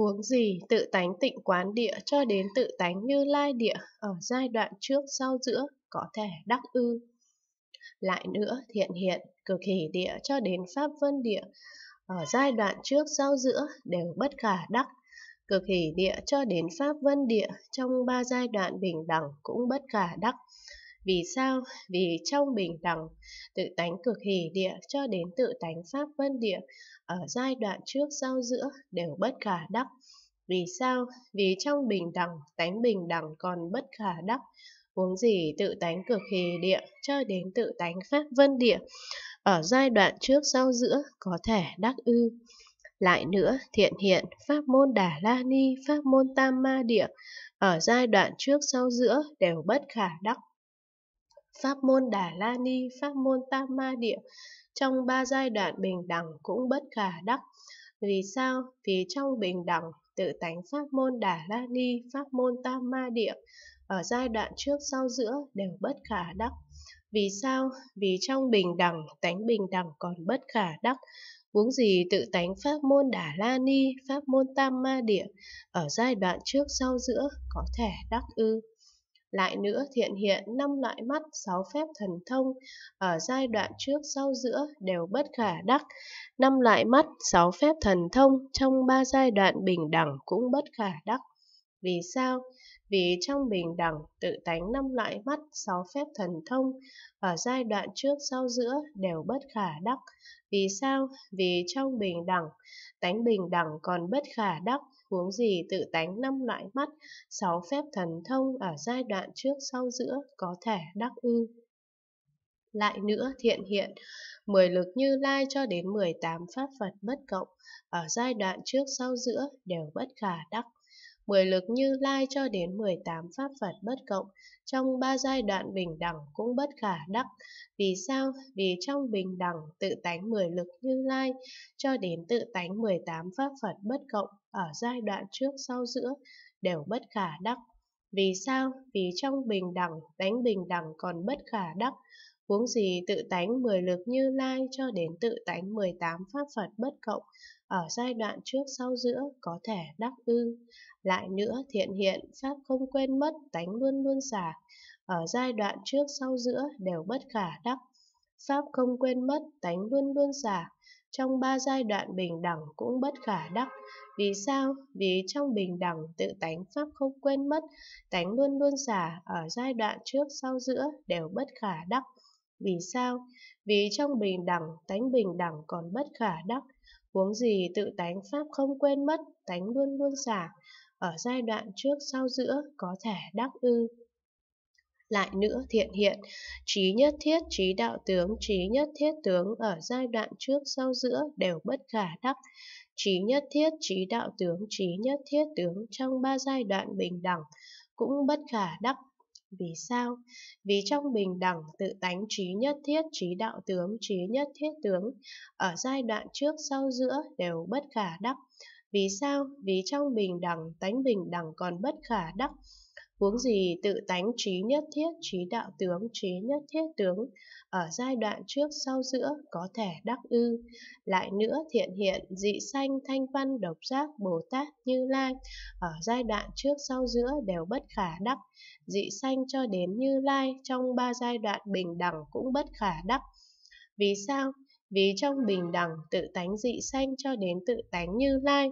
Huống gì tự tánh tịnh quán địa cho đến tự tánh như lai địa ở giai đoạn trước sau giữa có thể đắc ư. Lại nữa, thiện hiện, cực hỷ địa cho đến pháp vân địa ở giai đoạn trước sau giữa đều bất khả đắc. Cực hỷ địa cho đến pháp vân địa trong ba giai đoạn bình đẳng cũng bất khả đắc. Vì sao? Vì trong bình đẳng, tự tánh cực hỷ địa cho đến tự tánh pháp vân địa, ở giai đoạn trước sau giữa đều bất khả đắc. Vì sao? Vì trong bình đẳng, tánh bình đẳng còn bất khả đắc, huống gì tự tánh cực hỷ địa cho đến tự tánh pháp vân địa, ở giai đoạn trước sau giữa có thể đắc ư. Lại nữa, thiện hiện, pháp môn đà la ni, pháp môn tam ma địa, ở giai đoạn trước sau giữa đều bất khả đắc pháp môn Đà La Ni, pháp môn Tam Ma Địa trong ba giai đoạn bình đẳng cũng bất khả đắc. Vì sao? Vì trong bình đẳng tự tánh pháp môn Đà La Ni, pháp môn Tam Ma Địa ở giai đoạn trước sau giữa đều bất khả đắc. Vì sao? Vì trong bình đẳng, tánh bình đẳng còn bất khả đắc. Huống gì tự tánh pháp môn Đà La Ni, pháp môn Tam Ma Địa ở giai đoạn trước sau giữa có thể đắc ư. Lại nữa thiện hiện năm loại mắt, sáu phép thần thông ở giai đoạn trước sau giữa đều bất khả đắc. Năm loại mắt, sáu phép thần thông trong ba giai đoạn bình đẳng cũng bất khả đắc. Vì sao? Vì trong bình đẳng tự tánh năm loại mắt, sáu phép thần thông ở giai đoạn trước sau giữa đều bất khả đắc. Vì sao? Vì trong bình đẳng, tánh bình đẳng còn bất khả đắc huống gì tự tánh năm loại mắt, sáu phép thần thông ở giai đoạn trước sau giữa có thể đắc ư. Lại nữa thiện hiện, mười lực như lai cho đến 18 pháp Phật bất cộng, ở giai đoạn trước sau giữa đều bất khả đắc 10 lực Như Lai cho đến 18 pháp Phật bất cộng, trong ba giai đoạn bình đẳng cũng bất khả đắc. Vì sao? Vì trong bình đẳng tự tánh 10 lực Như Lai cho đến tự tánh 18 pháp Phật bất cộng ở giai đoạn trước sau giữa đều bất khả đắc. Vì sao? Vì trong bình đẳng, tánh bình đẳng còn bất khả đắc. Huống gì tự tánh 10 lực Như Lai cho đến tự tánh 18 pháp Phật bất cộng ở giai đoạn trước sau giữa có thể đắc ư. Lại nữa thiện hiện, Pháp không quên mất, tánh luôn luôn giả ở giai đoạn trước sau giữa đều bất khả đắc. Pháp không quên mất, tánh luôn luôn giả trong ba giai đoạn bình đẳng cũng bất khả đắc. Vì sao? Vì trong bình đẳng tự tánh Pháp không quên mất, tánh luôn luôn giả ở giai đoạn trước sau giữa đều bất khả đắc. Vì sao? Vì trong bình đẳng, tánh bình đẳng còn bất khả đắc, Huống gì tự tánh Pháp không quên mất, tánh luôn luôn xả, ở giai đoạn trước sau giữa có thể đắc ư. Lại nữa thiện hiện, trí nhất thiết trí đạo tướng, trí nhất thiết tướng ở giai đoạn trước sau giữa đều bất khả đắc. Trí nhất thiết trí đạo tướng, trí nhất thiết tướng trong ba giai đoạn bình đẳng cũng bất khả đắc vì sao? Vì trong bình đẳng tự tánh trí nhất thiết trí đạo tướng trí nhất thiết tướng ở giai đoạn trước sau giữa đều bất khả đắc. Vì sao? Vì trong bình đẳng tánh bình đẳng còn bất khả đắc Huống gì tự tánh trí nhất thiết, trí đạo tướng, trí nhất thiết tướng, ở giai đoạn trước sau giữa có thể đắc ư. Lại nữa thiện hiện, dị sanh, thanh văn, độc giác, Bồ Tát, Như Lai, ở giai đoạn trước sau giữa đều bất khả đắc. Dị sanh cho đến Như Lai, trong ba giai đoạn bình đẳng cũng bất khả đắc. Vì sao? Vì trong bình đẳng tự tánh dị sanh cho đến tự tánh Như Lai,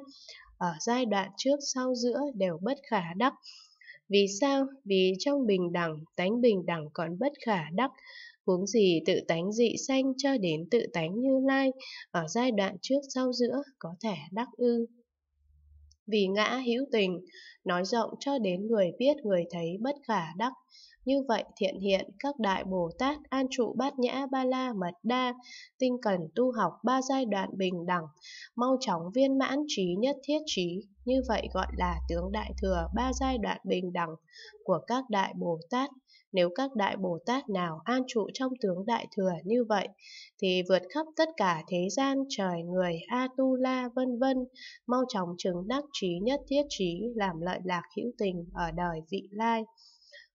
ở giai đoạn trước sau giữa đều bất khả đắc vì sao? Vì trong bình đẳng, tánh bình đẳng còn bất khả đắc, huống gì tự tánh dị sanh cho đến tự tánh như lai, ở giai đoạn trước sau giữa có thể đắc ư. Vì ngã hữu tình, nói rộng cho đến người biết người thấy bất khả đắc, như vậy thiện hiện các đại Bồ Tát an trụ bát nhã ba la mật đa, tinh cần tu học ba giai đoạn bình đẳng, mau chóng viên mãn trí nhất thiết trí, như vậy gọi là tướng đại thừa ba giai đoạn bình đẳng của các đại Bồ Tát. Nếu các đại Bồ Tát nào an trụ trong tướng đại thừa như vậy, thì vượt khắp tất cả thế gian trời người Atula vân vân, mau chóng chứng đắc trí nhất thiết trí làm lợi lạc hữu tình ở đời vị lai.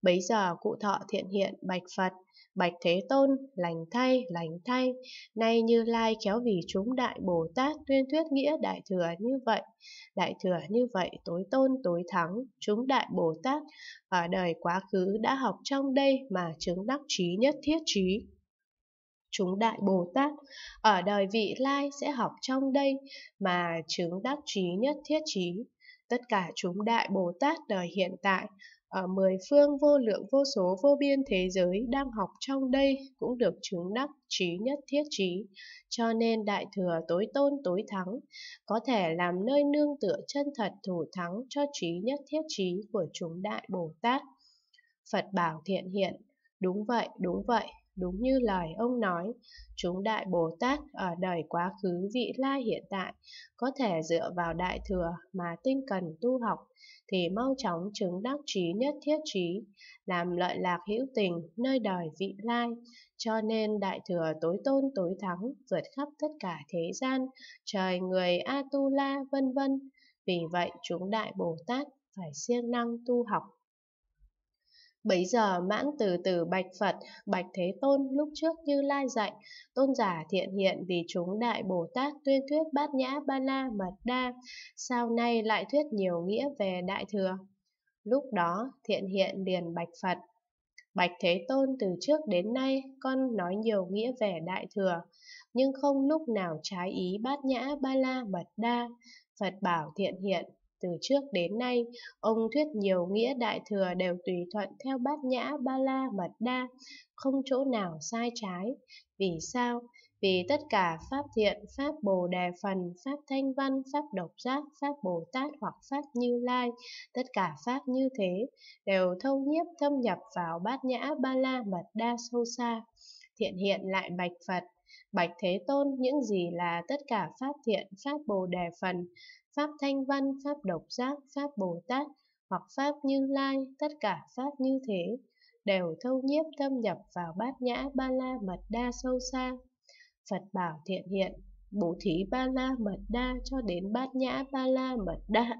Bấy giờ cụ thọ thiện hiện bạch Phật, Bạch Thế Tôn, lành thay, lành thay, nay Như Lai khéo vì chúng Đại Bồ Tát tuyên thuyết nghĩa Đại Thừa như vậy. Đại Thừa như vậy tối tôn tối thắng, chúng Đại Bồ Tát ở đời quá khứ đã học trong đây mà chứng đắc trí nhất thiết trí chúng đại Bồ Tát ở đời vị lai sẽ học trong đây mà chứng đắc trí nhất thiết trí tất cả chúng đại bồ tát đời hiện tại ở mười phương vô lượng vô số vô biên thế giới đang học trong đây cũng được chứng đắc trí nhất thiết trí cho nên đại thừa tối tôn tối thắng có thể làm nơi nương tựa chân thật thủ thắng cho trí nhất thiết trí của chúng đại bồ tát phật bảo thiện hiện đúng vậy đúng vậy Đúng như lời ông nói, chúng Đại Bồ Tát ở đời quá khứ vị lai hiện tại có thể dựa vào Đại Thừa mà tinh cần tu học thì mau chóng chứng đắc trí nhất thiết trí, làm lợi lạc hữu tình nơi đời vị lai, cho nên Đại Thừa tối tôn tối thắng vượt khắp tất cả thế gian, trời người Atula vân vân. Vì vậy chúng Đại Bồ Tát phải siêng năng tu học. Bấy giờ mãn từ từ bạch Phật, bạch Thế Tôn lúc trước như lai dạy, tôn giả thiện hiện vì chúng Đại Bồ Tát tuyên thuyết bát nhã ba la mật đa, sau nay lại thuyết nhiều nghĩa về Đại Thừa. Lúc đó thiện hiện liền bạch Phật. Bạch Thế Tôn từ trước đến nay con nói nhiều nghĩa về Đại Thừa, nhưng không lúc nào trái ý bát nhã ba la mật đa. Phật bảo thiện hiện, từ trước đến nay, ông thuyết nhiều nghĩa đại thừa đều tùy thuận theo bát nhã ba la mật đa, không chỗ nào sai trái. Vì sao? Vì tất cả pháp thiện, pháp bồ đề phần, pháp thanh văn, pháp độc giác, pháp bồ tát hoặc pháp như lai, tất cả pháp như thế đều thâu nhiếp thâm nhập vào bát nhã ba la mật đa sâu xa. Thiện hiện lại bạch Phật, Bạch Thế Tôn, những gì là tất cả pháp thiện, pháp bồ đề phần, Pháp Thanh Văn, Pháp Độc Giác, Pháp Bồ Tát hoặc Pháp Như Lai, tất cả Pháp như thế, đều thâu nhiếp tâm nhập vào bát nhã ba la mật đa sâu xa. Phật bảo thiện hiện, bố thí ba la mật đa cho đến bát nhã ba la mật đa.